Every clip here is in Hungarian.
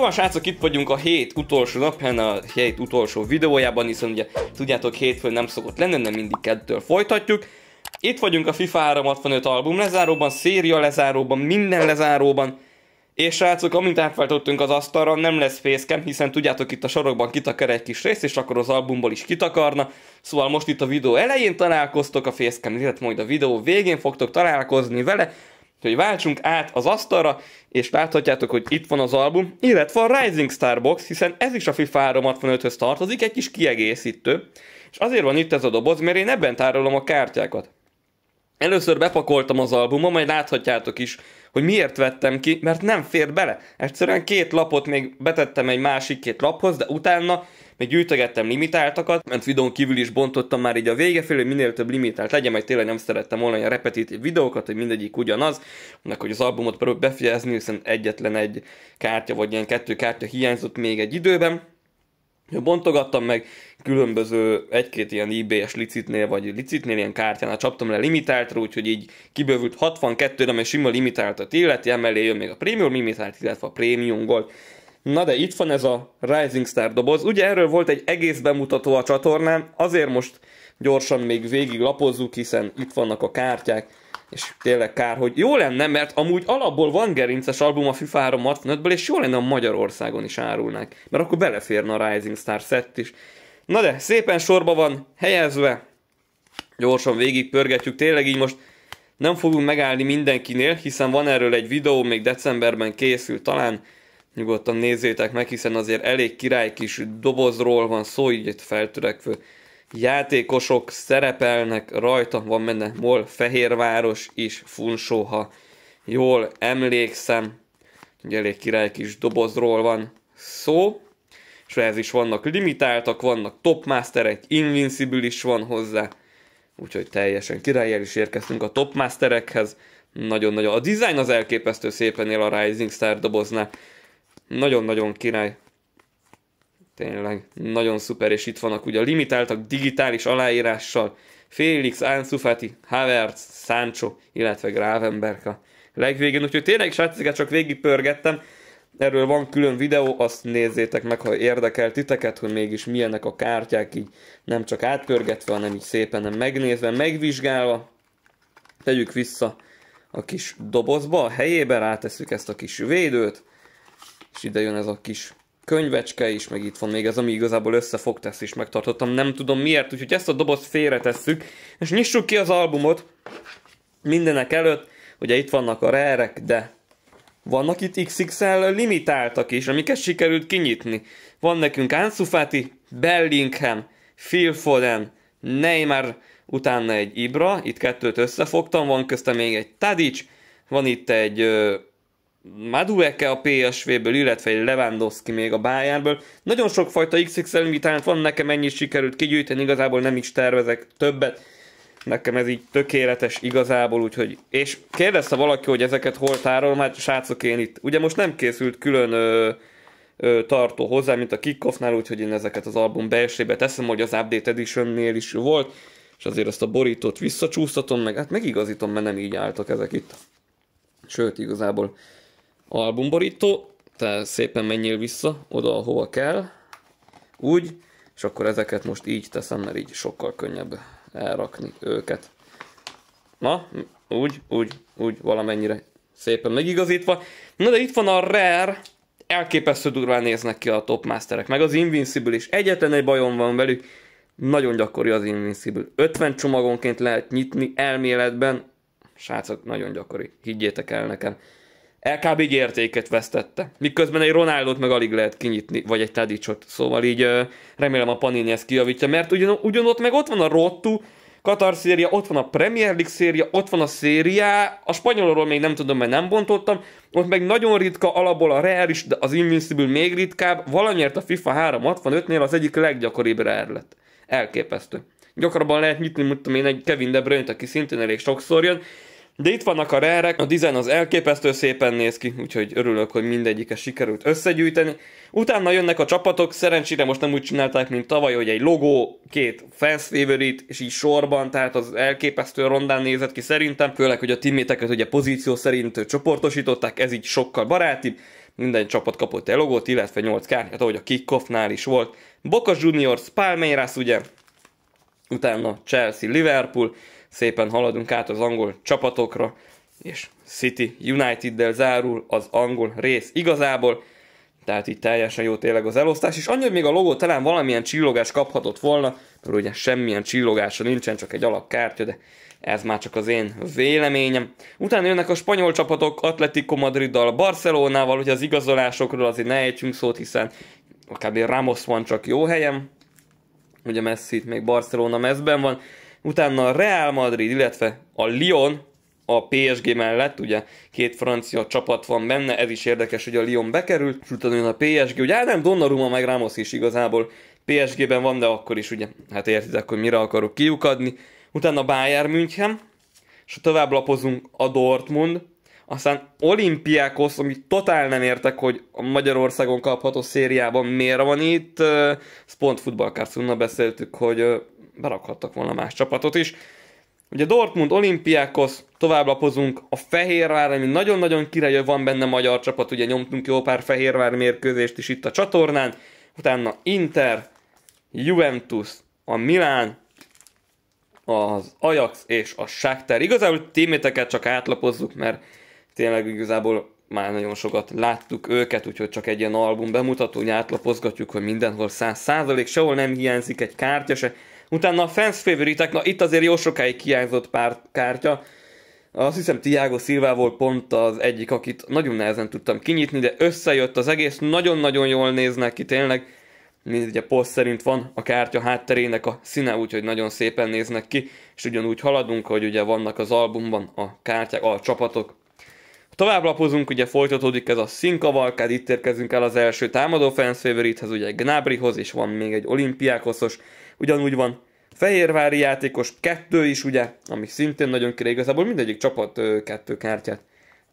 Szóval srácok, itt vagyunk a hét utolsó napján, a hét utolsó videójában, hiszen ugye tudjátok hétfőn nem szokott lenni, nem mindig kettől folytatjuk. Itt vagyunk a FIFA 365 album lezáróban, széria lezáróban, minden lezáróban. És srácok, amint átváltottunk az asztalra, nem lesz fészkem, hiszen tudjátok itt a sarokban kitakar egy kis rész, és akkor az albumból is kitakarna. Szóval most itt a videó elején találkoztok a fészkem, illetve majd a videó végén fogtok találkozni vele, Úgyhogy váltsunk át az asztalra, és láthatjátok, hogy itt van az album, illetve a Rising Star Box, hiszen ez is a FIFA 365-höz tartozik, egy kis kiegészítő. És azért van itt ez a doboz, mert én ebben tárolom a kártyákat. Először bepakoltam az albumot, majd láthatjátok is, hogy miért vettem ki, mert nem fér bele. Egyszerűen két lapot még betettem egy másik két laphoz, de utána még gyűjtögettem limitáltakat, mert videón kívül is bontottam már így a vége felé, hogy minél több limitált legyen, mert tényleg nem szerettem volna ilyen repetitív videókat, hogy mindegyik ugyanaz, annak, hogy az albumot próbálok befejezni, hiszen egyetlen egy kártya, vagy ilyen kettő kártya hiányzott még egy időben, Bontogattam meg különböző egy-két ilyen IBS licitnél, vagy licitnél ilyen kártyánál csaptam le limitáltra, úgyhogy így kibővült 62-re, mert sima limitáltat illeti, emellé jön még a premium limitált, illetve a prémium gold. Na de itt van ez a Rising Star doboz. Ugye erről volt egy egész bemutató a csatornán, azért most gyorsan még végig lapozzuk, hiszen itt vannak a kártyák, és tényleg kár, hogy jó lenne, mert amúgy alapból van gerinces album a FIFA 365-ből, és jó lenne a Magyarországon is árulnák, mert akkor beleférne a Rising Star set is. Na de szépen sorba van helyezve, gyorsan végig pörgetjük, tényleg így most nem fogunk megállni mindenkinél, hiszen van erről egy videó, még decemberben készül talán, nyugodtan nézzétek meg, hiszen azért elég király kis dobozról van szó, így itt feltörekvő játékosok szerepelnek rajta, van benne Mol Fehérváros is, Funsó, ha jól emlékszem. Ugye elég király kis dobozról van szó, és ez is vannak limitáltak, vannak topmasterek, invincible is van hozzá, úgyhogy teljesen királyjel is érkeztünk a topmasterekhez. Nagyon-nagyon. A design az elképesztő szépen él a Rising Star doboznál. Nagyon-nagyon király. Tényleg, nagyon szuper, és itt vannak ugye a limitáltak digitális aláírással. Félix, Ánszufati, Havertz, Sancho, illetve Gravenberg a legvégén. Úgyhogy tényleg, srácok, csak végigpörgettem. Erről van külön videó, azt nézzétek meg, ha érdekel titeket, hogy mégis milyenek a kártyák, így nem csak átpörgetve, hanem így szépen nem megnézve, megvizsgálva. Tegyük vissza a kis dobozba, a helyébe rátesszük ezt a kis védőt, és ide jön ez a kis könyvecske is, meg itt van még ez, ami igazából összefogt, ezt is megtartottam, nem tudom miért, úgyhogy ezt a dobozt félretesszük, és nyissuk ki az albumot mindenek előtt, ugye itt vannak a rare de vannak itt XXL limitáltak is, amiket sikerült kinyitni. Van nekünk Ansufati, Bellingham, Phil Foden, Neymar, utána egy Ibra, itt kettőt összefogtam, van köztem még egy Tadic, van itt egy Madueke a PSV-ből, illetve egy Lewandowski még a Bayernből. Nagyon sokfajta XXL invitált van, nekem ennyi sikerült kigyűjteni, igazából nem is tervezek többet. Nekem ez így tökéletes igazából, úgyhogy... És kérdezte valaki, hogy ezeket hol tárolom, hát srácok én itt. Ugye most nem készült külön ö, ö, tartó hozzá, mint a Kickoffnál, úgyhogy én ezeket az album belsébe teszem, hogy az Update Editionnél is volt, és azért ezt a borítót visszacsúsztatom, meg hát megigazítom, mert nem így álltak ezek itt. Sőt, igazából albumborító, te szépen menjél vissza oda, ahova kell, úgy, és akkor ezeket most így teszem, mert így sokkal könnyebb elrakni őket. Na, úgy, úgy, úgy, valamennyire szépen megigazítva. Na de itt van a Rare, elképesztő durván néznek ki a top masterek, meg az Invincible is. Egyetlen egy bajom van velük, nagyon gyakori az Invincible. 50 csomagonként lehet nyitni elméletben, srácok, nagyon gyakori, higgyétek el nekem. LKB így értéket vesztette. Miközben egy Ronaldot meg alig lehet kinyitni, vagy egy Tadicsot. Szóval így remélem a Panini ezt kijavítja, mert ugyan, ugyanott meg ott van a Rottu, Katar széria, ott van a Premier League széria, ott van a széria, a spanyolról még nem tudom, mert nem bontottam, ott meg nagyon ritka alapból a Real is, de az Invincible még ritkább, valamiért a FIFA 365-nél az egyik leggyakoribb Real lett. Elképesztő. Gyakrabban lehet nyitni, mondtam én, egy Kevin De Bruyne-t, aki szintén elég sokszor jön, de itt vannak a rerek, a dizájn az elképesztő szépen néz ki, úgyhogy örülök, hogy mindegyike sikerült összegyűjteni. Utána jönnek a csapatok, szerencsére most nem úgy csinálták, mint tavaly, hogy egy logó, két fans favorite, és így sorban, tehát az elképesztő rondán nézett ki szerintem, főleg, hogy a teamméteket ugye pozíció szerint csoportosították, ez így sokkal barátibb, minden csapat kapott egy logót, illetve 8 kártyát, ahogy a kickoffnál is volt. Boca Juniors, Palmeiras ugye, utána Chelsea, Liverpool, szépen haladunk át az angol csapatokra, és City United-del zárul az angol rész igazából, tehát itt teljesen jó tényleg az elosztás, és annyi, hogy még a logó talán valamilyen csillogás kaphatott volna, mert ugye semmilyen csillogása nincsen, csak egy alapkártya, de ez már csak az én véleményem. Utána jönnek a spanyol csapatok Atletico Madriddal, Barcelonával, hogy az igazolásokról azért ne ejtsünk szót, hiszen akár Ramos van csak jó helyem, ugye Messi még Barcelona mezben van, utána a Real Madrid, illetve a Lyon a PSG mellett, ugye két francia csapat van benne, ez is érdekes, hogy a Lyon bekerült, és utána jön a PSG, ugye nem Donnarumma meg Ramos is igazából PSG-ben van, de akkor is ugye, hát értitek, hogy mire akarok kiukadni. Utána Bayern München, és tovább lapozunk a Dortmund, aztán olimpiákhoz, amit totál nem értek, hogy a Magyarországon kapható szériában miért van itt, ezt pont futballkárszónnal beszéltük, hogy berakhattak volna más csapatot is. Ugye Dortmund, olimpiákhoz tovább lapozunk, a Fehérvár, ami nagyon-nagyon királyő van benne magyar csapat, ugye nyomtunk jó pár Fehérvár mérkőzést is itt a csatornán, utána Inter, Juventus, a Milán, az Ajax és a Shakhtar. Igazából téméteket csak átlapozzuk, mert tényleg igazából már nagyon sokat láttuk őket, úgyhogy csak egy ilyen album bemutató, átlapozgatjuk, hogy mindenhol száz százalék, sehol nem hiányzik egy kártya se, Utána a fans favoritek, na itt azért jó sokáig kiányzott pár kártya. Azt hiszem Tiago Silva volt pont az egyik, akit nagyon nehezen tudtam kinyitni, de összejött az egész, nagyon-nagyon jól néznek ki tényleg. Nézd, ugye poszt szerint van a kártya hátterének a színe, úgyhogy nagyon szépen néznek ki, és ugyanúgy haladunk, hogy ugye vannak az albumban a kártyák, a csapatok. Tovább lapozunk, ugye folytatódik ez a színkavalkád, itt érkezünk el az első támadó fans favoritehez, ugye Gnabryhoz, és van még egy olimpiákoszos, ugyanúgy van Fehérvári játékos, kettő is ugye, ami szintén nagyon király, igazából mindegyik csapat kettő kártyát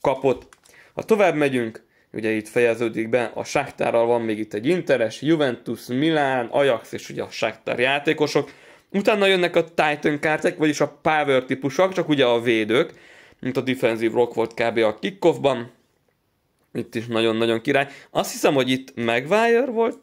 kapott. Ha tovább megyünk, ugye itt fejeződik be, a Sáktárral van még itt egy Interes, Juventus, Milán, Ajax és ugye a Sáktár játékosok. Utána jönnek a Titan kártyák, vagyis a Power típusok, csak ugye a védők, mint a Defensive Rock volt kb. a kickoffban. Itt is nagyon-nagyon király. Azt hiszem, hogy itt Maguire volt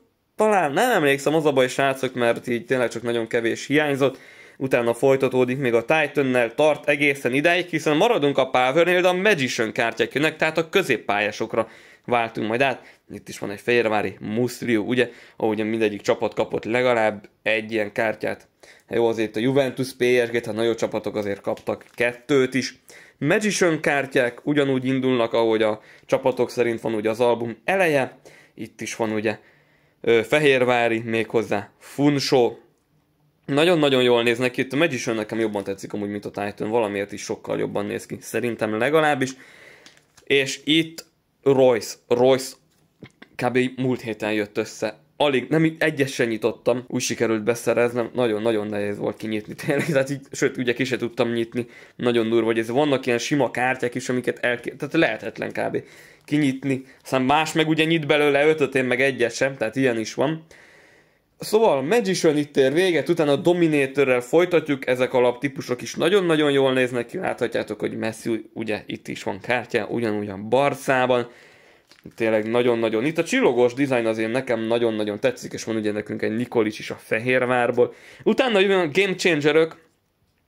talán nem emlékszem, az a baj srácok, mert így tényleg csak nagyon kevés hiányzott, utána folytatódik még a titan tart egészen ideig, hiszen maradunk a Powernél, de a Magician kártyák jönnek, tehát a középpályásokra váltunk majd át. Itt is van egy Fejérvári Musztrió, ugye, ahogy mindegyik csapat kapott legalább egy ilyen kártyát. Hát jó, azért a Juventus, PSG, tehát nagyon csapatok azért kaptak kettőt is. Magician kártyák ugyanúgy indulnak, ahogy a csapatok szerint van ugye az album eleje, itt is van ugye Fehérvári még hozzá, Funsó. Nagyon-nagyon jól néznek itt a Magician nekem jobban tetszik amúgy, mint a Titan, valamiért is sokkal jobban néz ki, szerintem legalábbis. És itt Royce, Royce kb. múlt héten jött össze, alig, nem egyes sem nyitottam, úgy sikerült beszereznem, nagyon-nagyon nehéz volt kinyitni tényleg, tehát így, sőt, ugye ki se tudtam nyitni, nagyon durva, hogy ez vannak ilyen sima kártyák is, amiket el, tehát lehetetlen kb. kinyitni, aztán más meg ugye nyit belőle ötöt, én meg egyet sem, tehát ilyen is van. Szóval Magician itt ér véget, utána a Dominatorrel folytatjuk, ezek alaptípusok is nagyon-nagyon jól néznek ki, láthatjátok, hogy Messi ugye itt is van kártya, ugyanúgy a Barcában, tényleg nagyon-nagyon. Itt a csillogós dizájn azért nekem nagyon-nagyon tetszik, és van ugye nekünk egy Nikolics is a Fehérvárból. Utána jön a Game Changerök,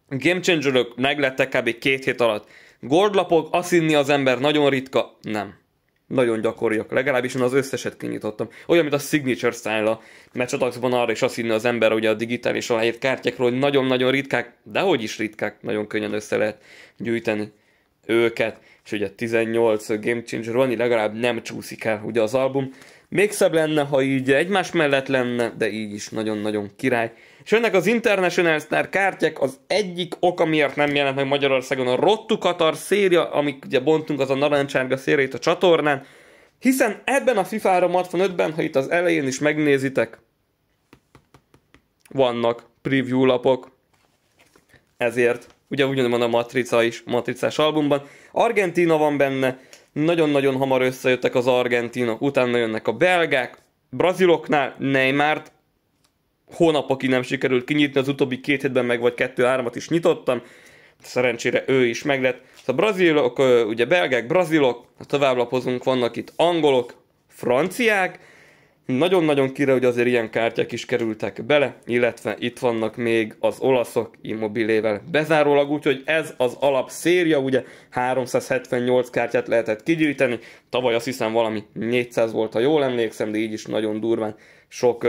Game Changerök meglettek kb. két hét alatt. Gordlapok, azt inni az ember nagyon ritka, nem. Nagyon gyakoriak, legalábbis én az összeset kinyitottam. Olyan, mint a Signature Style a Matchataxban arra is azt inni az ember, ugye a digitális aláírt kártyákról, hogy nagyon-nagyon ritkák, de hogy is ritkák, nagyon könnyen össze lehet gyűjteni őket, és ugye 18 Game Changer van, legalább nem csúszik el ugye az album. Még szebb lenne, ha így egymás mellett lenne, de így is nagyon-nagyon király. És ennek az International Star kártyák az egyik oka, miért nem jelent meg Magyarországon a Rottu Katar széria, amit ugye bontunk az a narancsárga szériát a csatornán, hiszen ebben a FIFA 365 ben ha itt az elején is megnézitek, vannak preview lapok, ezért ugye ugyanúgy a Matrica is, Matricás albumban. Argentina van benne, nagyon-nagyon hamar összejöttek az argentinok, utána jönnek a belgák, braziloknál Neymart hónapokig nem sikerült kinyitni, az utóbbi két hétben meg vagy kettő-hármat is nyitottam, szerencsére ő is meglett. Szóval brazilok, ugye belgák, brazilok, tovább lapozunk, vannak itt angolok, franciák, nagyon-nagyon kire, hogy azért ilyen kártyák is kerültek bele, illetve itt vannak még az olaszok immobilével bezárólag, úgyhogy ez az alap széria, ugye 378 kártyát lehetett kigyűjteni, tavaly azt hiszem valami 400 volt, ha jól emlékszem, de így is nagyon durván sok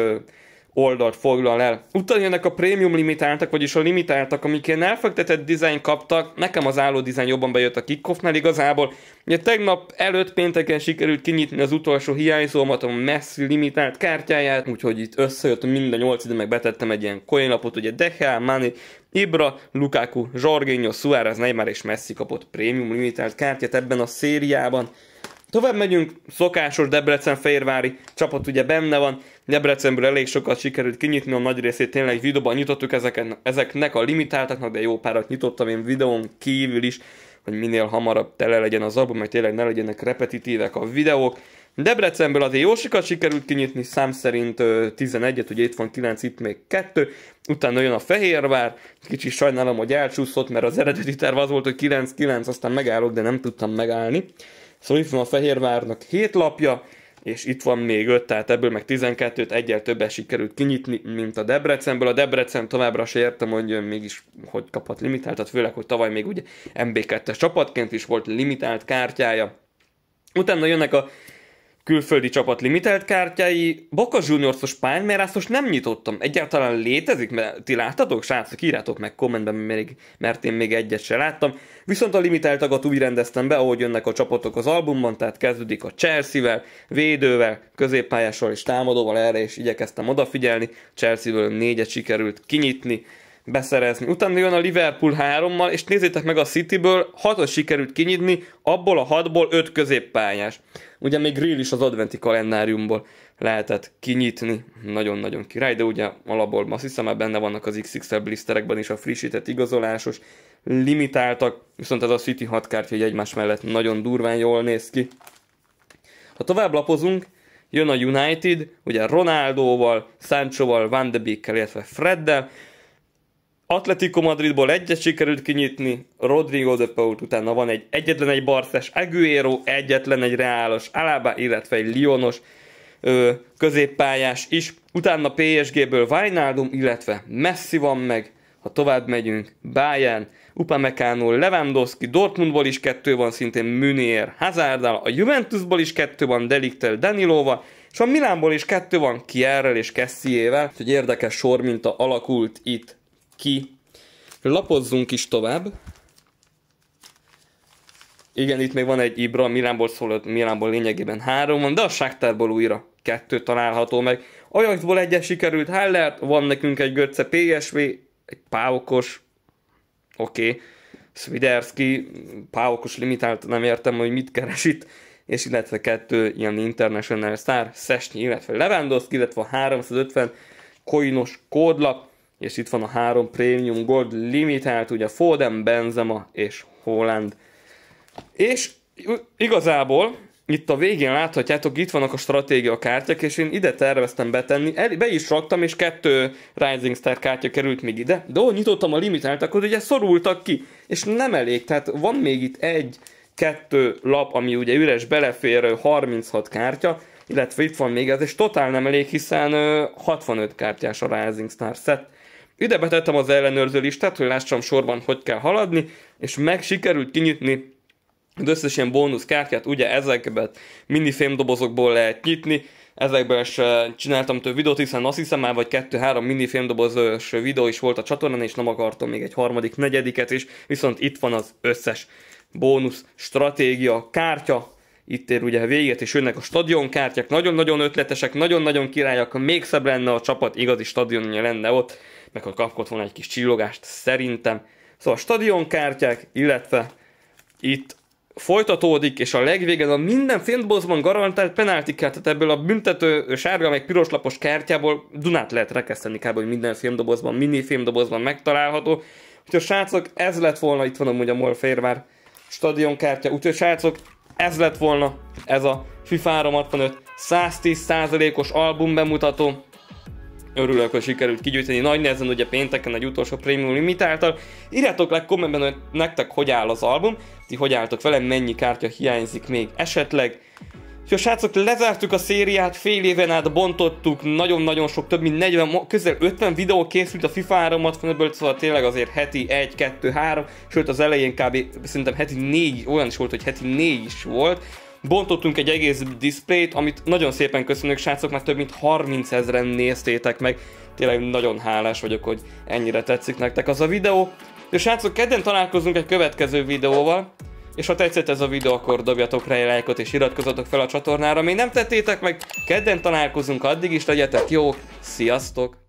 oldalt foglal el. Utána jönnek a prémium limitáltak, vagyis a limitáltak, amik ilyen elfektetett dizájn kaptak, nekem az álló dizájn jobban bejött a kickoffnál igazából. Ugye tegnap előtt pénteken sikerült kinyitni az utolsó hiányzómat, a messzi limitált kártyáját, úgyhogy itt összejött minden 8 ide, meg betettem egy ilyen coin lapot, ugye Dehe, Mani, Ibra, Lukaku, Jorginho, Suárez, Neymar és Messi kapott prémium limitált kártyát ebben a szériában. Tovább megyünk, szokásos Debrecen-Fehérvári csapat ugye benne van, Debrecenből elég sokat sikerült kinyitni, a nagy részét tényleg videóban nyitottuk ezeken, ezeknek a limitáltaknak, de jó párat nyitottam én videón kívül is, hogy minél hamarabb tele legyen az album, mert tényleg ne legyenek repetitívek a videók. Debrecenből azért jó sokat sikerült kinyitni, szám szerint 11-et, ugye itt van 9, itt még 2, utána jön a Fehérvár, kicsit sajnálom, hogy elcsúszott, mert az eredeti terv az volt, hogy 9-9, aztán megállok, de nem tudtam megállni. Szóval itt van a Fehérvárnak 7 lapja, és itt van még 5, tehát ebből meg 12-t egyel többet sikerült kinyitni, mint a Debrecenből. A Debrecen továbbra se értem, hogy mégis hogy kapott limitáltat, főleg, hogy tavaly még ugye MB2-es csapatként is volt limitált kártyája. Utána jönnek a külföldi csapat limitált kártyái, Boka Juniors-os pánymerászos nem nyitottam. Egyáltalán létezik? Mert ti láttatok, srácok? Írjátok meg kommentben, még, mert én még egyet se láttam. Viszont a limitáltakat úgy rendeztem be, ahogy jönnek a csapatok az albumban, tehát kezdődik a Chelsea-vel, védővel, középpályással és támadóval, erre is igyekeztem odafigyelni. Chelsea-ből négyet sikerült kinyitni, beszerezni. Utána jön a Liverpool hárommal, és nézzétek meg a City-ből hatot sikerült kinyitni, abból a hatból öt középpályás. Ugye még grill is az adventi kalendáriumból lehetett kinyitni, nagyon-nagyon király, de ugye alapból azt hiszem mert benne vannak az XXL blisterekben is a frissített igazolásos, limitáltak, viszont ez a City 6 kártya egymás mellett nagyon durván jól néz ki. Ha tovább lapozunk, jön a United, ugye Ronaldóval, Sanchoval, Van de Beekkel, illetve Freddel, Atletico Madridból egyet sikerült kinyitni, Rodrigo de Paul utána van egy egyetlen egy barces Aguero, egyetlen egy reálos Alaba, illetve egy Lyonos ö, középpályás is. Utána PSG-ből Wijnaldum, illetve Messi van meg, ha tovább megyünk, Bayern, Upamecano, Lewandowski, Dortmundból is kettő van, szintén Münier, Hazardal a Juventusból is kettő van, Deliktel, Danilova, és a Milánból is kettő van Kierrel és Kessiével, úgyhogy érdekes sorminta alakult itt ki. Lapozzunk is tovább. Igen, itt még van egy Ibra, Milánból szól, Milánból lényegében három van, de a Sáktárból újra kettő található meg. Ajaxból egyes sikerült Hellert, van nekünk egy Götze PSV, egy Pávokos, oké, okay. Sviderski, Pávokos limitált, nem értem, hogy mit keres itt, és illetve kettő ilyen International Star, Szesnyi, illetve Lewandowski, illetve 350 koinos kódlap, és itt van a három Premium Gold limitált, ugye Foden, Benzema és Holland. És igazából itt a végén láthatjátok, itt vannak a stratégia kártyák, és én ide terveztem betenni, El, be is raktam, és kettő Rising Star kártya került még ide, de ahogy nyitottam a limitált, akkor ugye szorultak ki, és nem elég, tehát van még itt egy, kettő lap, ami ugye üres, belefér 36 kártya, illetve itt van még ez, és totál nem elég, hiszen 65 kártyás a Rising Star set, ide betettem az ellenőrző listát, hogy lássam sorban, hogy kell haladni, és meg sikerült kinyitni az összes ilyen bónuszkártyát, ugye mini fémdobozokból lehet nyitni, ezekből is csináltam több videót, hiszen azt hiszem már vagy kettő-három mini fémdobozos videó is volt a csatornán, és nem akartam még egy harmadik, negyediket is, viszont itt van az összes bónusz, stratégia, kártya, itt ér ugye véget, és jönnek a stadionkártyák, nagyon-nagyon ötletesek, nagyon-nagyon királyak, még szebb lenne a csapat, igazi stadionja lenne ott, meg hogy kapott volna egy kis csillogást szerintem. Szóval stadionkártyák, illetve itt folytatódik, és a legvégén a minden fintbozban garantált penáltikát, tehát ebből a büntető sárga meg piroslapos kártyából Dunát lehet rekeszteni kb. hogy minden filmdobozban, mini filmdobozban megtalálható. Úgyhogy srácok, ez lett volna, itt van amúgy a Molférvár stadionkártya, úgyhogy srácok, ez lett volna ez a FIFA 365 110%-os album bemutató. Örülök, hogy sikerült kigyűjteni nagy nehezen ugye pénteken egy utolsó premium Limitáltal. Írjátok le kommentben, hogy nektek hogy áll az album, ti hogy álltok vele, mennyi kártya hiányzik még esetleg. a srácok, lezártuk a szériát, fél éven át bontottuk, nagyon-nagyon sok, több mint 40, közel 50 videó készült a FIFA 3 ből szóval tényleg azért heti 1, 2, 3, sőt az elején kb. szerintem heti 4, olyan is volt, hogy heti 4 is volt, bontottunk egy egész diszplét, amit nagyon szépen köszönök, srácok, mert több mint 30 ezeren néztétek meg. Tényleg nagyon hálás vagyok, hogy ennyire tetszik nektek az a videó. És srácok, kedden találkozunk egy következő videóval. És ha tetszett ez a videó, akkor dobjatok rá egy lájkot és iratkozzatok fel a csatornára. Még nem tettétek meg, kedden találkozunk, addig is legyetek jók, sziasztok!